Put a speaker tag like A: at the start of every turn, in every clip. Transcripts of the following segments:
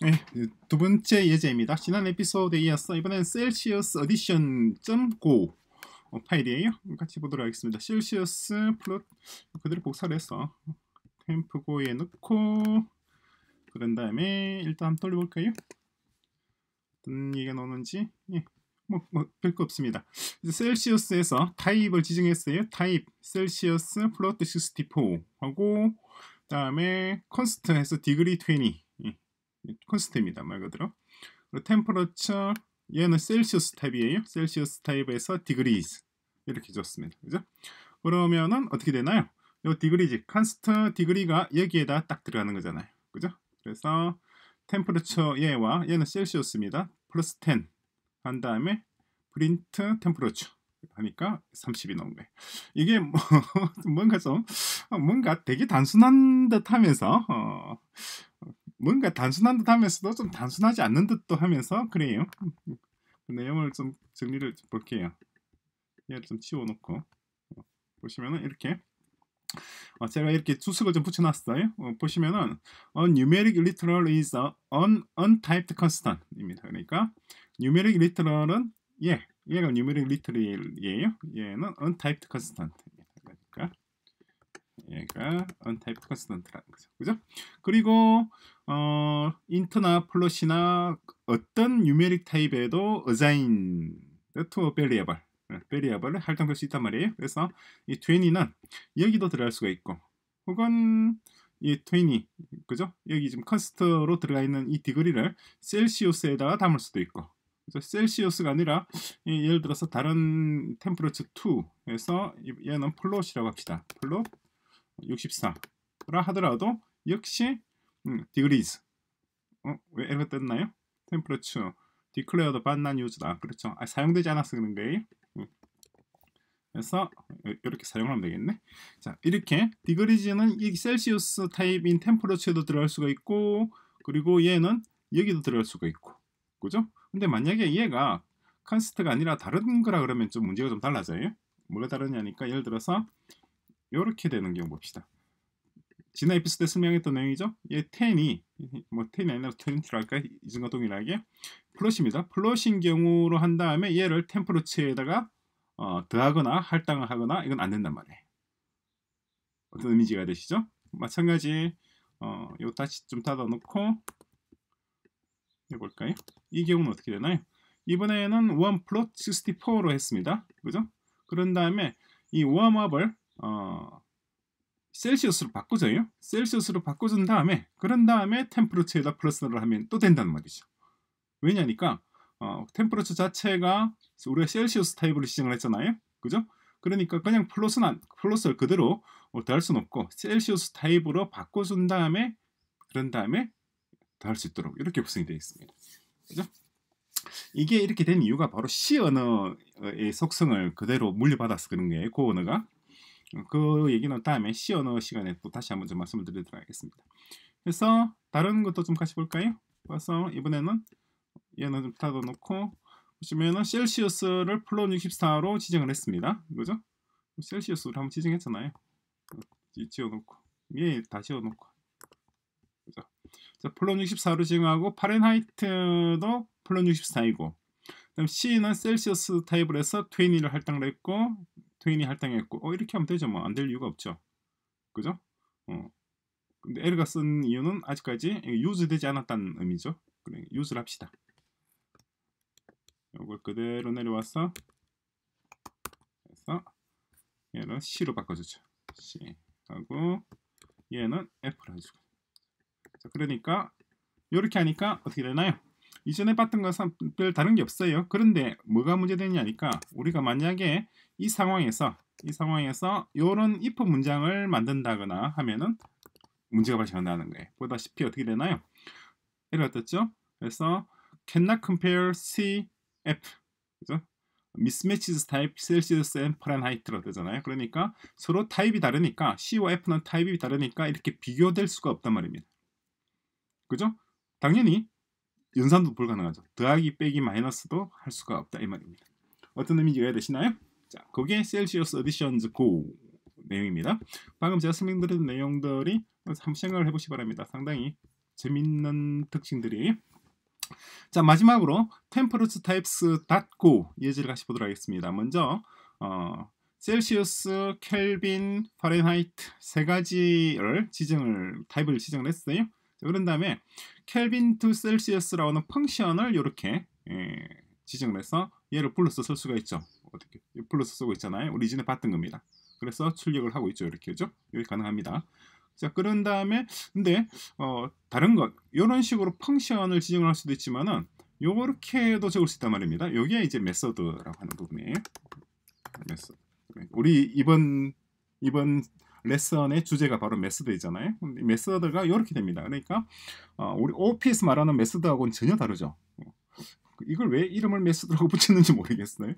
A: 네, 그 두 번째 예제입니다. 지난 에피소드에 이어서 이번엔 셀시우스 어디션 .go 어, 파일이에요. 같이 보도록 하겠습니다. 셀시우스 플롯 그대로 복사를 해서 템프고에 넣고 그런 다음에 일단 돌려볼까요? 어떤 얘기가 나오는지 예. 뭐, 뭐 별거 없습니다. 셀시우스에서 타입을 지정했어요. 타입 셀시우스 플롯 64하고 그 다음에 컨스트에서 디그리 20 콘스트입니다. 말 그대로. 그리고 템퍼러처 얘는 셀시우스 타입이에요. 셀시우스 타입에서 디그리즈 이렇게 줬습니다. 그죠? 그러면은 어떻게 되나요? 요 d e g r e e 트디그리가 여기에다 딱 들어가는 거잖아요. 그죠? 그래서 템퍼러처 얘와 얘는 셀시우스입니다. 플러스 10 한 다음에 프린트 템퍼러처 하니까 30이 넘는 거예요. 이게 뭐, 뭔가 좀 뭔가 되게 단순한 듯 하면서 어, 뭔가 단순한 듯 하면서도 좀 단순하지 않는 듯도 하면서 그래요. 그 내용을 좀 정리를 좀 볼게요. 얘를 좀 치워놓고 어, 보시면은 이렇게 어, 제가 이렇게 주석을 좀 붙여놨어요. 어, 보시면은 a numeric literal is an untyped constant입니다. 그러니까 numeric literal은 예, 얘가 numeric literal이에요. 얘는 untyped constant입니다. 그러니까 얘가 untyped constant라는 거죠. 그죠? 그리고 어, 인트나 플롯이나 어떤 유메릭 타입에도 어자인 투어 베리에벌 베리에벌을 예, 할당될 수 있단 말이에요. 그래서 이 20는 여기도 들어갈 수가 있고 혹은 이 20, 그죠? 여기 지금 컨스트로 들어가 있는 이 디그리를 셀시우스에다가 담을 수도 있고 그래서 셀시우스가 아니라 예를 들어서 다른 템퍼러처 2에서 얘는 플롯이라고 합시다. 플롯 64라 하더라도 역시 음, degrees. 어? 왜 에러 떴나요? temperature. declared but not used다. 그렇죠. 아, 사용되지 않았어 그런 음. 그래서 이렇게 사용하면 되겠네. 자, 이렇게 degrees는 이 셀시우스 타입인 temperature도 들어갈 수가 있고 그리고 얘는 여기도 들어갈 수가 있고. 그죠? 근데 만약에 얘가 컨스트가 아니라 다른 거라 그러면 좀 문제가 좀 달라져요. 뭐가 다르냐니까 예를 들어서 이렇게 되는 경우 봅시다. 지난 에피소드에 설명했던 내용이죠. 얘 텐이 뭐 텐이 아니라 텐트로 할까 이전과 동일하게 플롯입니다. 플롯인 경우로 한 다음에 얘를 템프로치에다가 어, 더하거나 할당을 하거나 이건 안 된단 말이에요. 어떤 의미지가 되시죠? 마찬가지 어, 요 다시 좀 닫아놓고 해볼까요? 이 경우는 어떻게 되나요? 이번에는 원 플롯 64로 했습니다. 그죠? 그런 다음에 이 웜업을 어, 셀시우스로 바꿔줘요. 셀시우스로 바꿔준 다음에 그런 다음에 템프로처에다 플러스를 하면 또 된다는 말이죠. 왜냐니까 어, 템프로처 자체가 우리가 셀시우스 타입으로 시작을 했잖아요. 그죠? 그러니까 그냥 플러스는 플러스를 그대로 어, 더할 수는 없고 셀시우스 타입으로 바꿔준 다음에 그런 다음에 더 할 수 있도록 이렇게 구성이 되어 있습니다. 그죠? 이게 이렇게 된 이유가 바로 C 언어의 속성을 그대로 물려받아서 그런 거예요. 고 언어가 그 얘기는 다음에 C 언어 시간에 또 다시 한번 좀 말씀을 드리도록 하겠습니다. 그래서 다른 것도 좀 같이 볼까요? 그래서 이번에는 얘는 좀 닫아놓고 보시면은 셀시우스를 플롯 64로 지정을 했습니다. 그죠? 셀시우스를 한번 지정했잖아요. 지워놓고 얘다 지워놓고 그죠? 자, 플롯 64로 지정하고 파렌하이트도 플롯 64이고 그다음 C는 셀시우스 타입을 해서 20를 할당을 했고 트인이 할당했고 어 이렇게 하면 되죠 뭐 안 될 이유가 없죠 그죠 어 근데 에가쓴 이유는 아직까지 유즈되지 않았다는 의미죠 그래 유즈를 합시다 요걸 그대로 내려와서 해서 얘는 C로 바꿔주죠 C 하고 얘는 F로 해주고 자 그러니까 이렇게 하니까 어떻게 되나요 이전에 봤던 것은 별 다른 게 없어요 그런데 뭐가 문제되냐니까 우리가 만약에 이 상황에서 이 상황에서 이런 if 문장을 만든다거나 하면은 문제가 발생한다는 거예요. 보다시피 어떻게 되나요? 예를 어떻죠? 그래서 cannot compare C, F 그죠? mismatches type Celsius and Fahrenheit로 되잖아요. 그러니까 서로 타입이 다르니까 C와 F는 타입이 다르니까 이렇게 비교될 수가 없단 말입니다. 그죠? 당연히 연산도 불가능하죠. 더하기 빼기 마이너스도 할 수가 없다 이 말입니다. 어떤 의미인지 이해되시나요? 자, 거기에 셀시우스 어디션즈 고 내용입니다. 방금 제가 설명드린 내용들이 한번 생각을 해보시 기 바랍니다. 상당히 재밌는 특징들이 자 마지막으로 t e m p e r a n c types.go 예제를 같이 보도록 하겠습니다. 먼저 어, 셀시우스, 켈빈, 파렌하이트 세 가지를 지정을 타입을 지정을 했어요. 자, 그런 다음에 켈빈 to 셀시우스라고 하는 펑션을 이렇게 지정을 해서 얘를 불러서 쓸 수가 있죠. 플러스 쓰고 있잖아요. 우리 이전에 봤던 겁니다. 그래서 출력을 하고 있죠. 이렇게 그죠? 여기 가능합니다. 자 그런 다음에 근데 어, 다른 것 이런 식으로 펑션을 지정할 수도 있지만은 요렇게도 적을 수 있단 말입니다. 여기에 이제 메서드라고 하는 부분이에요. 메서드. 우리 이번 이번 레슨의 주제가 바로 메서드이잖아요. 메서드가 이렇게 됩니다. 그러니까 어, 우리 오피스 말하는 메서드하고는 전혀 다르죠. 어, 이걸 왜 이름을 메서드라고 붙였는지 모르겠어요.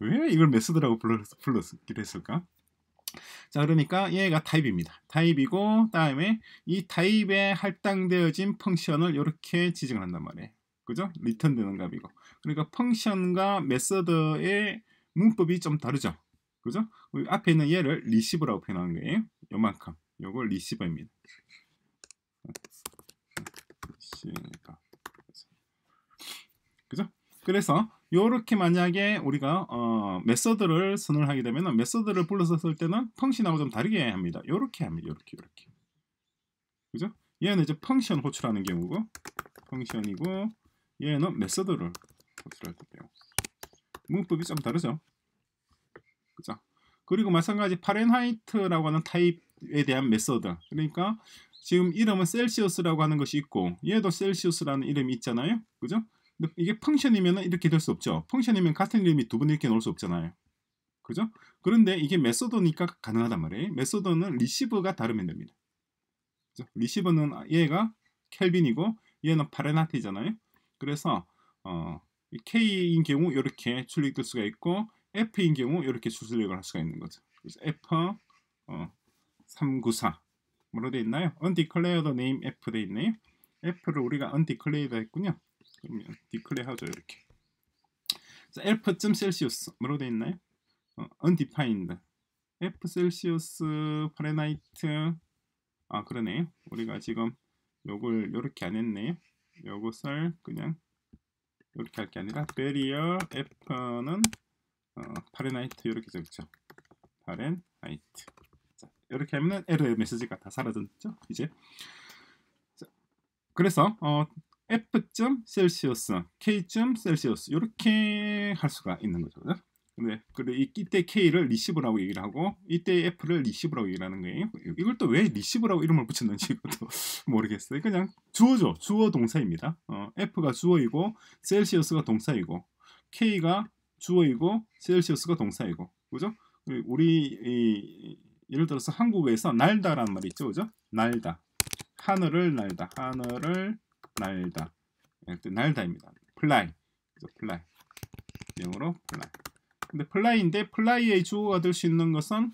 A: 왜 이걸 메스드라고 불렀기로 했을까? 자 그러니까 얘가 타입입니다. 타입이고 다음에 이 타입에 할당되어진 펑션을 이렇게 지정을 한단 말이에요. 그죠? 리턴되는 값이고 그러니까 펑션과 메서드의 문법이 좀 다르죠. 그죠? 앞에 있는 얘를 리시브라고 표현하는 거예요. 요만큼 요걸 리시버입니다. 그죠? 그래서 이렇게 만약에 우리가 어, 메서드를 선언 하게 되면 메서드를 불러서 쓸 때는 펑션하고 좀 다르게 합니다. 이렇게 합니다. 이렇게 이렇게. 그죠? 얘는 이제 펑션 호출하는 경우고 펑션이고 얘는 메서드를 호출할 때요. 문법이 좀 다르죠. 그죠? 그리고 마찬가지 파렌하이트라고 하는 타입에 대한 메서드. 그러니까 지금 이름은 셀시우스라고 하는 것이 있고 얘도 셀시우스라는 이름이 있잖아요. 그죠? 뭐 이게 펑션이면 이렇게 될 수 없죠. 펑션이면 같은 이름이 두번 이렇게 넣을 수 없잖아요. 그죠? 그런데 이게 메소드니까 가능하단 말이에요. 메소드는 리시브가 다르면 됩니다. 그죠? 리시브는 얘가 켈빈이고 얘는 파레나티잖아요. 그래서 어, K인 경우 이렇게 출력될 수가 있고 F인 경우 이렇게 출력을 할 수가 있는 거죠. 그래서 F 어, 394 뭐로 되어 있나요? Undeclared name F 되어 있네요. F를 우리가 undeclared 했군요. 그러면 디클레 하죠 이렇게 f 쯤셀시우스뭐로돼 있나요? 어, undefined F 셀시우스 파레나이트 아 그러네요 우리가 지금 요걸 요렇게 안 했네요 요것을 그냥 요렇게 할 게 아니라 베리어 F는 어, 파레나이트 요렇게 적죠 파렌하이트 자, 이렇게 하면은 에러 메시지가 다 사라졌죠 이제 자, 그래서 어, F점 셀시우스, K점 셀시우스 이렇게 할 수가 있는 거죠. 근데 네, 그래 이때 K를 리시브라고 얘기를 하고 이때 F를 리시브라고 얘기를 하는 거예요. 이걸 또 왜 리시브라고 이름을 붙였는지 이것도 모르겠어요. 그냥 주어죠. 주어 동사입니다. 어, F가 주어이고 셀시우스가 동사이고 K가 주어이고 셀시우스가 동사이고 그죠? 우리 이, 예를 들어서 한국에서 날다라는 말이 있죠. 그죠? 날다. 하늘을 날다. 하늘을 날다 네, 날다입니다. 플라이 그래서 플라이 영어로 플라이 근데 플라이인데 플라이의 주어가 될 수 있는 것은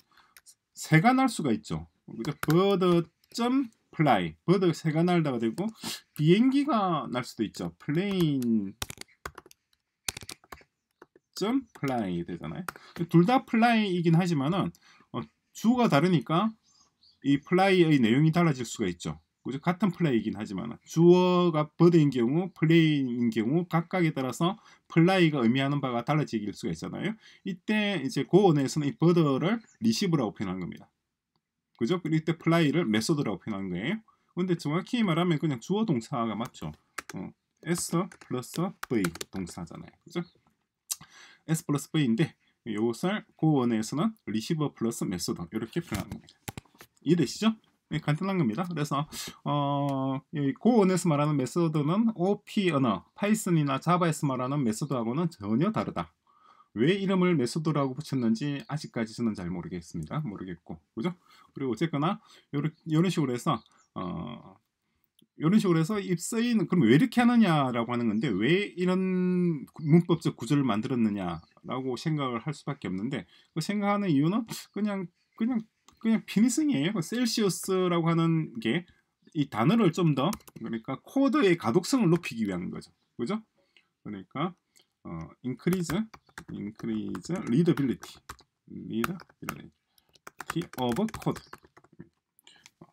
A: 새가 날 수가 있죠. 그래서 b i 점 플라이 b i 새가 날다가 되고 비행기가 날 수도 있죠. 플레인 점 플라이 되잖아요. 둘 다 플라이이긴 하지만은 어, 주어가 다르니까 이 플라이의 내용이 달라질 수가 있죠. 그죠? 같은 플레이이긴 하지만 주어가 버드인 경우 플레이인 경우 각각에 따라서 플라이가 의미하는 바가 달라질 수가 있잖아요. 이때 이제 고원에서는 이 버드를 리시브라고 표현한 겁니다. 그죠? 이때 플라이를 메소드라고 표현한 거예요. 근데 정확히 말하면 그냥 주어 동사가 맞죠. 어, S 플러스 V 동사잖아요. 그죠? S 플러스 V인데 이것을 고원에서는 리시버 플러스 메소드 이렇게 표현한 겁니다. 이해되시죠? 간단한 겁니다. 그래서 어, 고 언어에서 말하는 메소드는 OP 언어, 파이썬이나 자바에서 말하는 메소드하고는 전혀 다르다. 왜 이름을 메소드라고 붙였는지 아직까지 저는 잘 모르겠습니다. 모르겠고, 그죠? 그리고 어쨌거나 요런, 식으로 해서 어, 이런 식으로 해서 입서인 그럼 왜 이렇게 하느냐라고 하는 건데 왜 이런 문법적 구조를 만들었느냐라고 생각을 할 수밖에 없는데 그 생각하는 이유는 그냥 그냥 그냥 피니싱이에요. 뭐 셀시우스라고 하는 게 이 단어를 좀 더 그러니까 코드의 가독성을 높이기 위한 거죠. 그죠? 그러니까 어, increase, increase readability, readability of code. 어,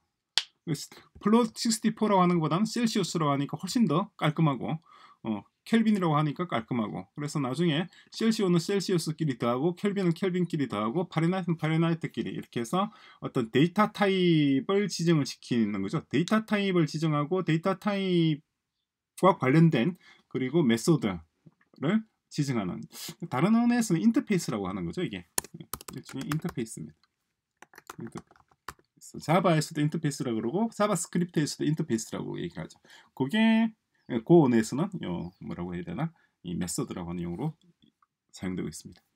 A: 플롯 64라고 하는 것보다는 셀시우스라고 하니까 훨씬 더 깔끔하고 어, 켈빈이라고 하니까 깔끔하고 그래서 나중에 셀시오는 셀시우스끼리 더하고 켈빈은 켈빈끼리 더하고 파레나이트는 파레나이트끼리 이렇게 해서 어떤 데이터 타입을 지정을 시키는 거죠. 데이터 타입을 지정하고 데이터 타입과 관련된 그리고 메소드를 지정하는 다른 언어에서는 인터페이스라고 하는 거죠. 이게 예, 일종의 인터페이스입니다. 인터페이스. 자바에서도 인터페이스라고 그러고 자바스크립트에서도 인터페이스라고 얘기하죠. 그게 고온에서는 예, 그 요 뭐라고 해야 되나 이 메서드라고 하는 용어로 사용되고 있습니다.